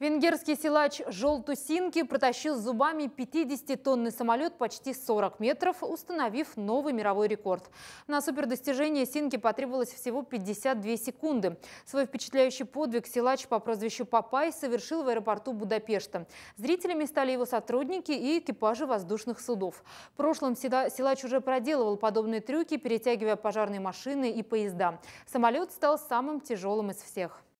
Венгерский силач Желтусинки протащил зубами 50-тонный самолет почти 40 метров, установив новый мировой рекорд. На супердостижение Синки потребовалось всего 52 секунды. Свой впечатляющий подвиг силач по прозвищу Папай совершил в аэропорту Будапешта. Зрителями стали его сотрудники и экипажи воздушных судов. В прошлом силач уже проделывал подобные трюки, перетягивая пожарные машины и поезда. Самолет стал самым тяжелым из всех.